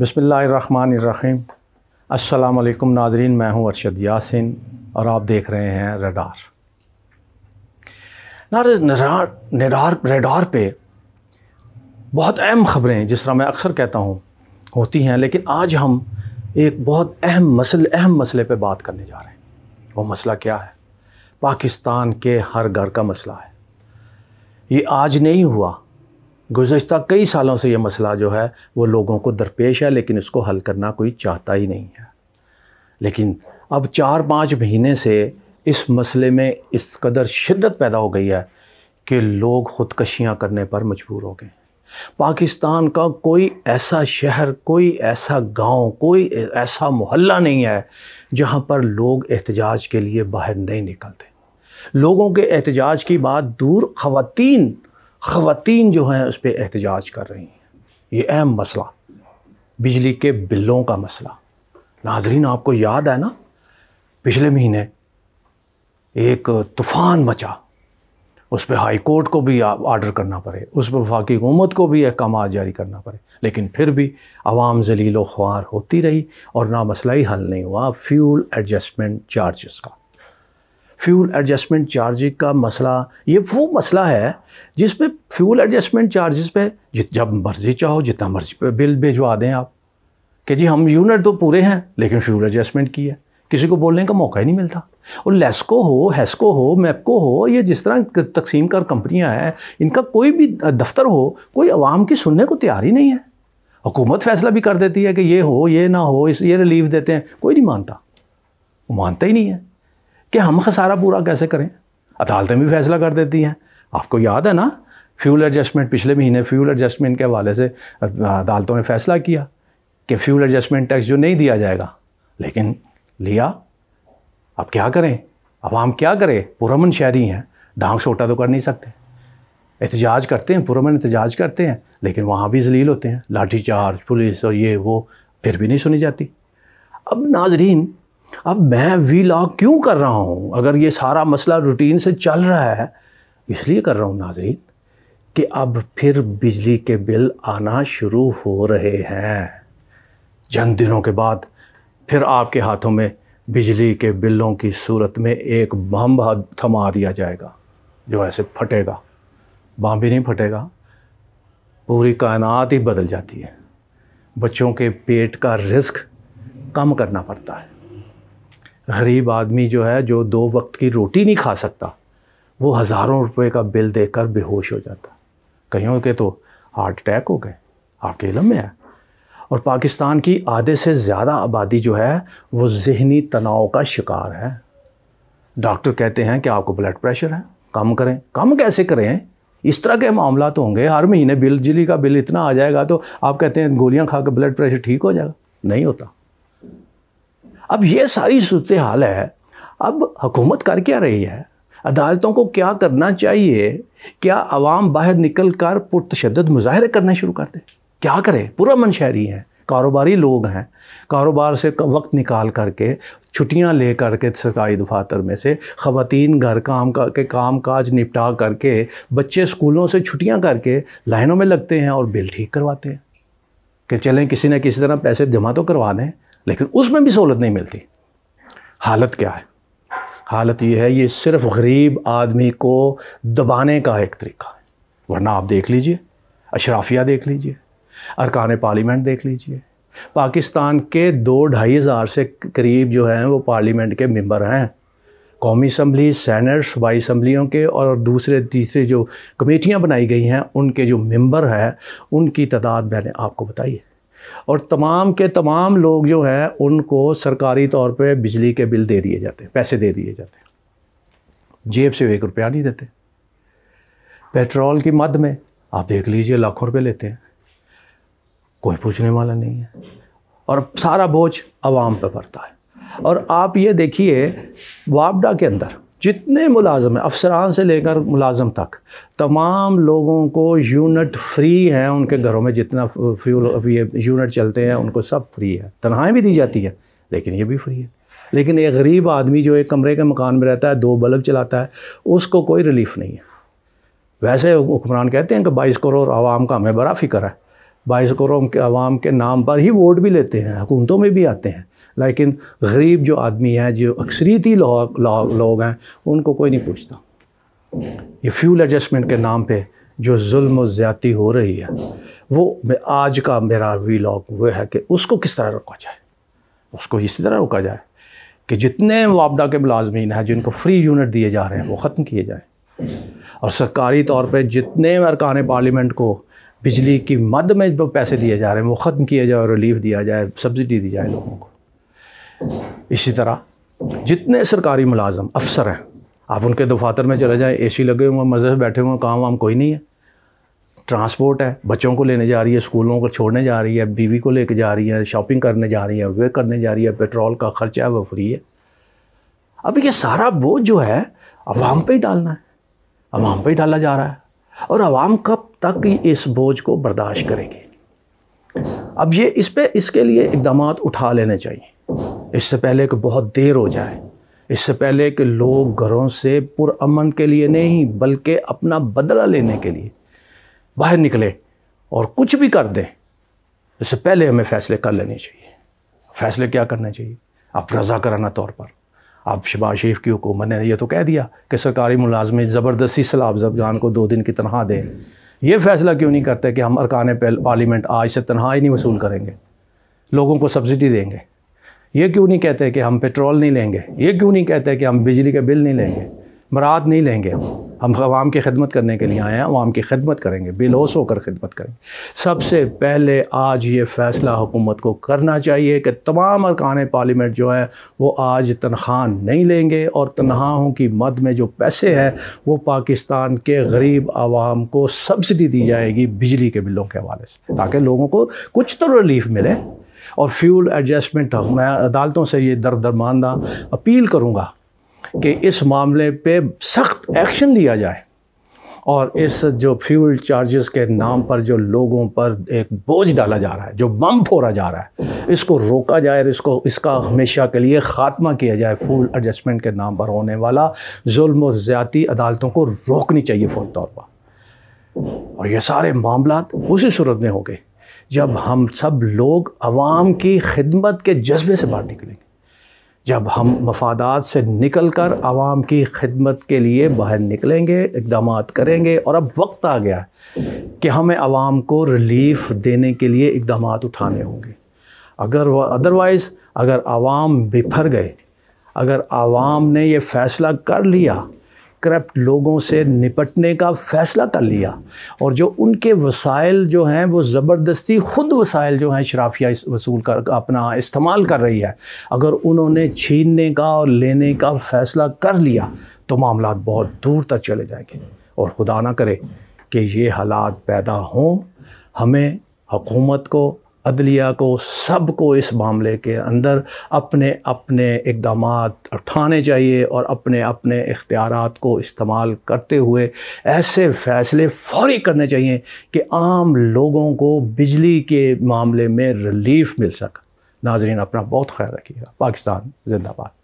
बसमीम अल्लाम नाजरीन मैं हूं अरशद यासिन और आप देख रहे हैं रडार नार निडार रेडार पे बहुत अहम ख़बरें जिस तरह मैं अक्सर कहता हूँ होती हैं लेकिन आज हम एक बहुत अहम मसल अहम मसले पे बात करने जा रहे हैं वो मसला क्या है पाकिस्तान के हर घर का मसला है ये आज नहीं हुआ गुज्त कई सालों से ये मसला जो है वो लोगों को दरपेश है लेकिन उसको हल करना कोई चाहता ही नहीं है लेकिन अब चार पाँच महीने से इस मसले में इस कदर शिद्दत पैदा हो गई है कि लोग ख़ुदकशियाँ करने पर मजबूर हो गए पाकिस्तान का कोई ऐसा शहर कोई ऐसा गांव, कोई ऐसा मोहल्ला नहीं है जहां पर लोग एहतजाज के लिए बाहर नहीं निकलते लोगों के एहतजाज की बात दूर ख़वान ख़वान जो हैं उस पर एहतजाज कर रही हैं ये अहम मसला बिजली के बिलों का मसला नाजरीन आपको याद है ना पिछले महीने एक तूफ़ान मचा उस पर हाई कोर्ट को भी आर्डर करना पड़े उस पर वफाकी हुकूमत को भी अहकाम जारी करना पड़े लेकिन फिर भी आवाम जलील ख्वार होती रही और ना मसला ही हल नहीं हुआ फ्यूल एडजस्टमेंट चार्जस का फ्यूल एडजस्टमेंट चार्ज का मसला ये वो मसला है जिसमें फ्यूल एडजस्टमेंट चार्जेस पे जब मर्ज़ी चाहो जितना मर्ज़ी पे बिल भिजवा दें आप कि जी हम यूनिट तो पूरे हैं लेकिन फ्यूल एडजस्टमेंट की है किसी को बोलने का मौका ही नहीं मिलता और लेस्को हो हैस्को हो मैपको हो ये जिस तरह तकसीम कर कंपनियाँ हैं इनका कोई भी दफ्तर हो कोई आवाम की सुनने को तैयार ही नहीं है हुकूमत फैसला भी कर देती है कि ये हो ये ना हो इस ये रिलीफ देते हैं कोई नहीं मानता वो मानता ही नहीं है कि हम खसारा पूरा कैसे करें अदालतें भी फैसला कर देती हैं आपको याद है ना फ्यूल एडजस्टमेंट पिछले महीने फ्यूल एडजस्टमेंट के हवाले से अदालतों ने फैसला किया कि फ्यूल एडजस्टमेंट टैक्स जो नहीं दिया जाएगा लेकिन लिया अब क्या करें अब हम क्या करें पुरमन शहरी हैं डांग छोटा तो कर नहीं सकते एहतजाज करते हैं पुरमन एहतजाज करते हैं लेकिन वहाँ भी जलील होते हैं लाठीचार्ज पुलिस और ये वो फिर भी नहीं सुनी जाती अब नाजरीन अब मैं वी लॉग क्यों कर रहा हूँ अगर ये सारा मसला रूटीन से चल रहा है इसलिए कर रहा हूँ नाजरीन कि अब फिर बिजली के बिल आना शुरू हो रहे हैं चंद दिनों के बाद फिर आपके हाथों में बिजली के बिलों की सूरत में एक बम थमा दिया जाएगा जो ऐसे फटेगा बम भी नहीं फटेगा पूरी कायनात ही बदल जाती है बच्चों के पेट का रिस्क कम करना पड़ता है गरीब आदमी जो है जो दो वक्त की रोटी नहीं खा सकता वो हज़ारों रुपए का बिल देकर बेहोश हो जाता कहीं के तो हार्ट अटैक हो गए आपके इलम में है और पाकिस्तान की आधे से ज़्यादा आबादी जो है वो जहनी तनाव का शिकार है डॉक्टर कहते हैं कि आपको ब्लड प्रेशर है कम करें कम कैसे करें इस तरह के मामला तो होंगे हर महीने बिल बिजली का बिल इतना आ जाएगा तो आप कहते हैं गोलियां खा कर ब्लड प्रेशर ठीक हो जाएगा नहीं होता अब ये सारी सूरत हाल है अब हुकूमत कर क्या रही है अदालतों को क्या करना चाहिए क्या आवाम बाहर निकल कर पुरतशद मुजाहरे करना शुरू कर दे क्या करें पूरा मन शहरी है कारोबारी लोग हैं कारोबार से वक्त निकाल करके छुट्टियां ले करके सरकारी दफातर में से ख़वान घर काम का के काम काज निपटा करके बच्चे स्कूलों से छुट्टियां करके लाइनों में लगते हैं और बिल ठीक करवाते हैं कि चलें किसी न किसी तरह पैसे जमा तो करवा दें लेकिन उसमें भी सहूलत नहीं मिलती हालत क्या है हालत यह है ये सिर्फ गरीब आदमी को दबाने का एक तरीका है वरना आप देख लीजिए अशराफिया देख लीजिए अरकान पार्लियामेंट देख लीजिए पाकिस्तान के दो ढाई हज़ार से करीब जो हैं वो पार्लियामेंट के मेंबर हैं कौमी असम्बली सैनट सूबाई असम्बलियों के और दूसरे तीसरे जो कमेटियाँ बनाई गई हैं उनके जो मेंबर हैं उनकी तादाद मैंने आपको बताई है और तमाम के तमाम लोग जो हैं उनको सरकारी तौर पे बिजली के बिल दे दिए जाते हैं पैसे दे दिए जाते हैं जेब से एक रुपया नहीं देते पेट्रोल की मद में आप देख लीजिए लाखों रुपये लेते हैं कोई पूछने वाला नहीं है और सारा बोझ आवाम पर पड़ता है और आप ये देखिए वापडा के अंदर जितने मुलाजम हैं अफसरान से लेकर मुलाजम तक तमाम लोगों को यूनिट फ्री है उनके घरों में जितना फ्यूल ये यूनिट चलते हैं उनको सब फ्री है तनख्वाहें भी दी जाती है लेकिन ये भी फ्री है लेकिन एक गरीब आदमी जो एक कमरे के मकान में रहता है दो बल्ब चलाता है उसको कोई रिलीफ नहीं है वैसे हुक्मरान कहते हैं कि बाईस करोड़ आवाम का हमें बड़ा फ़िक्र है बाईस करोड़ के आवाम के नाम पर ही वोट भी लेते हैं हुकूमतों में भी आते हैं लेकिन गरीब जो आदमी है जो अक्सरीती लोग हैं उनको कोई नहीं पूछता ये फ्यूल एडजस्टमेंट के नाम पे जो जुल्म ज़्यादती हो रही है वो आज का मेरा वी लॉग वह है कि उसको किस तरह रोका जाए उसको इसी तरह रोका जाए कि जितने वापडा के मुलाजमीन हैं जिनको फ्री यूनिट दिए जा रहे हैं वो ख़त्म किए जाएँ और सरकारी तौर पर जितने अरकान पार्लियामेंट को बिजली की मद में जो पैसे दिए जा रहे हैं वो ख़त्म किए जाए और रिलीफ दिया जाए सब्सिडी दी जाए लोगों को इसी तरह जितने सरकारी मुलाजम अफसर हैं आप उनके दफातर में चले जाएँ ए सी लगे हुए मज़े से बैठे हुए हैं काम वाम कोई नहीं है ट्रांसपोर्ट है बच्चों को लेने जा रही है स्कूलों को छोड़ने जा रही है बीवी को लेके जा रही है शॉपिंग करने जा रही है वे करने जा रही है पेट्रोल का खर्चा है वह फ्री है अब ये सारा बोझ जो है आवाम पे ही डालना है आवाम पे ही डाला जा रहा है और आवाम कब तक इस बोझ को बर्दाश्त करेगी अब ये इस पर इसके लिए इकदाम उठा लेने चाहिए इससे पहले कि बहुत देर हो जाए इससे पहले कि लोग घरों से पुरमन के लिए नहीं बल्कि अपना बदला लेने के लिए बाहर निकले और कुछ भी कर दें इससे पहले हमें फ़ैसले कर लेने चाहिए फ़ैसले क्या करने चाहिए आप रजा कराना तौर पर आप शबाज शरीफ की हुकूमत ने यह तो कह दिया कि सरकारी मुलाजमें ज़बरदस्ती सलाबजदगान को दो दिन की तनख्वाह दें यह फ़ैसला क्यों नहीं करते कि हम अरकान पार्लियामेंट आज से ही नहीं वसूल करेंगे लोगों को सब्सिडी देंगे ये क्यों नहीं कहते कि हम पेट्रोल नहीं लेंगे ये क्यों नहीं कहते कि हम बिजली के बिल नहीं लेंगे मराद नहीं लेंगे हम आवाम की खिदमत करने के लिए आए हैं आवाम की खिदमत करेंगे बेलोस होकर खिदमत करेंगे सबसे पहले आज ये फ़ैसला हुकूमत को करना चाहिए कि तमाम अरकान पार्लियामेंट जो हैं वो आज तनख्वाह नहीं लेंगे और तनख्वाहों की मद में जो पैसे हैं वो पाकिस्तान के गरीब आवाम को सब्सिडी दी जाएगी बिजली के बिलों के हवाले से ताकि लोगों को कुछ तो रिलीफ मिले और फ्यूल एडजस्टमेंट हब मैं अदालतों से ये दर दरमानदा अपील करूँगा कि इस मामले पर सख्त एक्शन लिया जाए और इस जो फ्यूल चार्जेस के नाम पर जो लोगों पर एक बोझ डाला जा रहा है जो बम फोड़ा जा रहा है इसको रोका जाए और इसको इसका हमेशा के लिए ख़ात्मा किया जाए फूल एडजस्टमेंट के नाम पर होने वाला जुल्म और ज़्यादी अदालतों को रोकनी चाहिए फौरी तौर पर और ये सारे मामला उसी सूरत में हो गए जब हम सब लोग आवाम की खिदमत के जज्बे से बाहर निकलेंगे जब हम मफादात से निकल कर आवाम की खिदमत के लिए बाहर निकलेंगे इकदाम करेंगे और अब वक्त आ गया है कि हमें आवाम को रिलीफ देने के लिए इकदाम उठाने होंगे अगर अदरवाइज़ अगर आवाम बिफर गए अगर आवाम ने ये फ़ैसला कर लिया करप्ट लोगों से निपटने का फ़ैसला कर लिया और जो उनके वसाइल जो हैं वो ज़बरदस्ती ख़ुद वसाइल जो हैं शराफिया वसूल कर अपना इस्तेमाल कर रही है अगर उन्होंने छीनने का और लेने का फ़ैसला कर लिया तो मामला बहुत दूर तक चले जाएंगे और खुदा ना करे कि ये हालात पैदा हों हमें हकूमत को अदलिया को सब को इस मामले के अंदर अपने अपने इकदाम उठाने चाहिए और अपने अपने इख्तियार को इस्तेमाल करते हुए ऐसे फ़ैसले फौरी करने चाहिए कि आम लोगों को बिजली के मामले में रिलीफ मिल सका नाजरीन अपना बहुत ख्याल रखिएगा पाकिस्तान जिंदाबाद